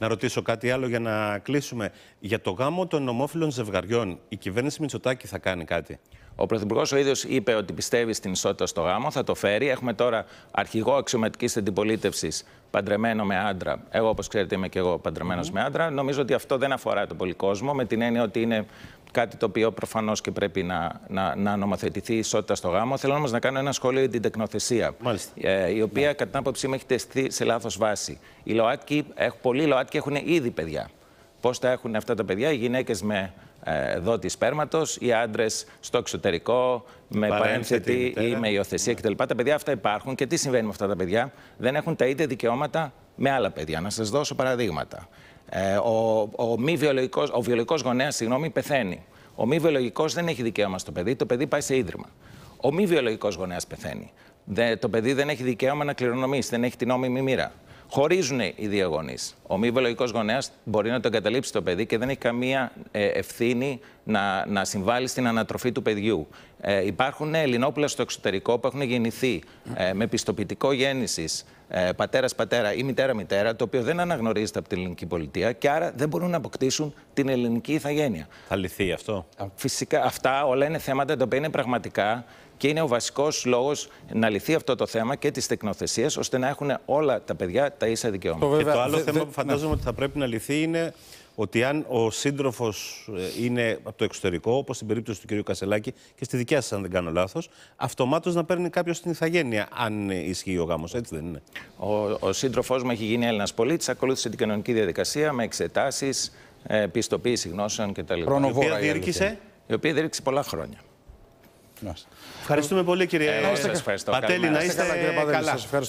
Να ρωτήσω κάτι άλλο για να κλείσουμε. Για το γάμο των ομόφυλων ζευγαριών, η κυβέρνηση Μητσοτάκη θα κάνει κάτι. Ο Πρωθυπουργός ο ίδιος είπε ότι πιστεύει στην ισότητα στο γάμο, θα το φέρει. Έχουμε τώρα αρχηγό αξιωματικής αντιπολίτευσης παντρεμένο με άντρα. Εγώ, όπως ξέρετε, είμαι και εγώ παντρεμένος με άντρα. Νομίζω ότι αυτό δεν αφορά τον πολυκόσμο, με την έννοια ότι είναι κάτι το οποίο προφανώς και πρέπει να, να, να νομοθετηθεί η ισότητα στο γάμο. Θέλω όμως να κάνω ένα σχόλιο για την τεκνοθεσία. Ε, η οποία, κατά την άποψή μου, έχει τεστεί σε λάθος βάση. Οι ΛΟΑΤΚΙ, πολλοί ΛΟΑΤΚΙ έχουν ήδη παιδιά. Πώς τα έχουν αυτά τα παιδιά, οι γυναίκες με ε, δότη σπέρματος, οι άντρες στο εξωτερικό, με παρένθετη ή με υιοθεσία ναι. κτλ. Τα παιδιά αυτά υπάρχουν και τι συμβαίνει με αυτά τα παιδιά. Δεν έχουν τα ίδια δικαιώματα με άλλα παιδιά. Να σας δώσω παραδείγματα. Ε, ο, ο, μη ο βιολογικός γονέας, συγγνώμη, πεθαίνει. Ο μη βιολογικός δεν έχει δικαίωμα στο παιδί, το παιδί πάει σε ίδρυμα. Ο μη βιολογικός γονέας πεθαίνει. Δε, το παιδί δεν έχει δικαίωμα να κληρονομήσει, δεν έχει την νόμιμη μοίρα. Χωρίζουν οι δύο γονείς. Ο μη βιολογικός γονέας μπορεί να τον καταλήψει το παιδί και δεν έχει καμία ε, ευθύνη να, να συμβάλλει στην ανατροφή του παιδιού. Ε, υπάρχουν Ελληνόπουλα στο εξωτερικό που έχουν γεννηθεί ε, με πιστοποιητικό γέννησης ε, πατέρα-πατέρα ή μητέρα-μητέρα, το οποίο δεν αναγνωρίζεται από την ελληνική πολιτεία και άρα δεν μπορούν να αποκτήσουν την ελληνική ηθαγένεια. Θα λυθεί αυτό. Φυσικά αυτά όλα είναι θέματα τα οποία είναι πραγματικά και είναι ο βασικός λόγος να λυθεί αυτό το θέμα και της τεκνοθεσίας, ώστε να έχουν όλα τα παιδιά τα ίσα δικαιώματα. το άλλο θέμα που φαντάζομαι ναι. ότι θα πρέπει να λυθεί είναι ότι αν ο σύντροφος ε, είναι από το εξωτερικό, όπως στην περίπτωση του κ. Κασελάκη και στη δικιά σας, αν δεν κάνω λάθος, αυτομάτως να παίρνει κάποιος την ηθαγένεια, αν ισχύει ο γάμος, έτσι δεν είναι. Ο, ο σύντροφός μου έχει γίνει Έλληνας πολίτης, ακολούθησε την κανονική διαδικασία με εξετάσεις, ε, πιστοποίηση γνώσεων κτλ. Χρονοβόρα. Η οποία διήρκησε. Η οποία διήρκησε πολλά χρόνια. Ευχαριστούμε πολύ, κύριε ε, Πατέλη. Να είστε καλά.